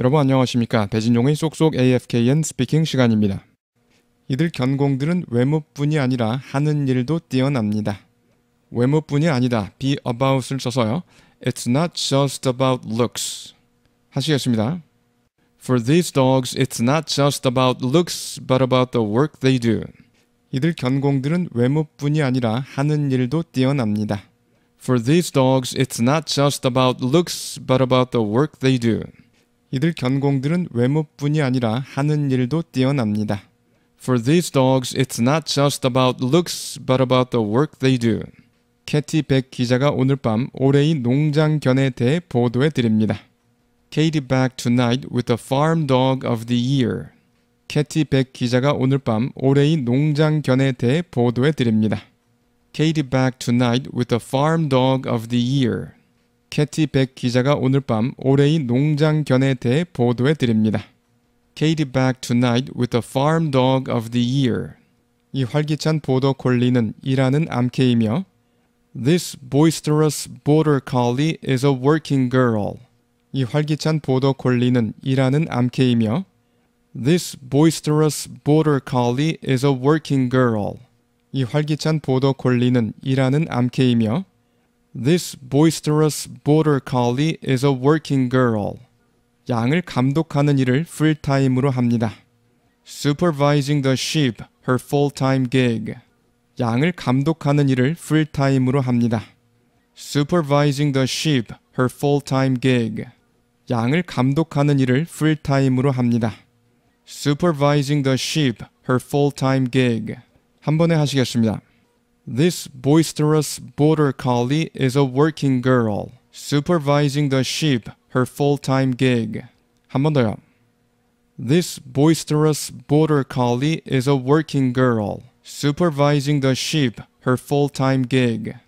여러분 안녕하십니까 배진용의 쏙쏙 AFKN 스피킹 시간입니다. 이들 견공들은 외모뿐이 아니라 하는 일도 뛰어납니다. 외모뿐이 아니다 be about을 써서요. It's not just about looks 하시겠습니다. For these dogs, it's not just about looks, but about the work they do. 이들 견공들은 외모뿐이 아니라 하는 일도 뛰어납니다. For these dogs, it's not just about looks, but about the work they do. 이들 견공들은 외모뿐이 아니라 하는 일도 뛰어납니다. For these dogs, it's not just about looks, but about the work they do. 캐티 백 기자가 오늘 밤 올해의 농장 견에 대해 보도해 드립니다. Katie back tonight with the farm dog of the year. 캐티 백 기자가 오늘 밤 올해의 농장 견에 대해 보도해 드립니다. Katie back tonight with the farm dog of the year. 캐티 백 기자가 오늘 밤 올해의 농장 견해에 대해 보도해 드립니다. Katie back tonight with the farm dog of the year. 이 활기찬 보더 콜리는 일하는 암캐이며 This boisterous border collie is a working girl. 이 활기찬 보더 콜리는 일하는 암캐이며 This boisterous border collie is a working girl. 이 활기찬 보더 콜리는 일하는 암캐이며 This boisterous border collie is a working girl. 양을 감독하는 일을 풀타임으로 합니다. Supervising the sheep, her full-time gig. 양을 감독하는 일을 풀타임으로 합니다. Supervising the sheep, her full-time gig. 양을 감독하는 일을 풀타임으로 합니다. Supervising the sheep, her full-time gig. 한 번에 하시겠습니다. This boisterous border collie is a working girl, supervising the sheep, her full-time gig. 한 더요. This boisterous border collie is a working girl, supervising the sheep, her full-time gig.